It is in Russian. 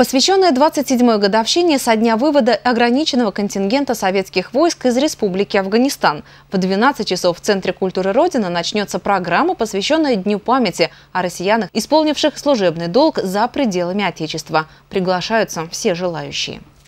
посвященная 27-й годовщине со дня вывода ограниченного контингента советских войск из Республики Афганистан. В 12 часов в Центре культуры Родины начнется программа, посвященная Дню памяти о россиянах, исполнивших служебный долг за пределами Отечества. Приглашаются все желающие.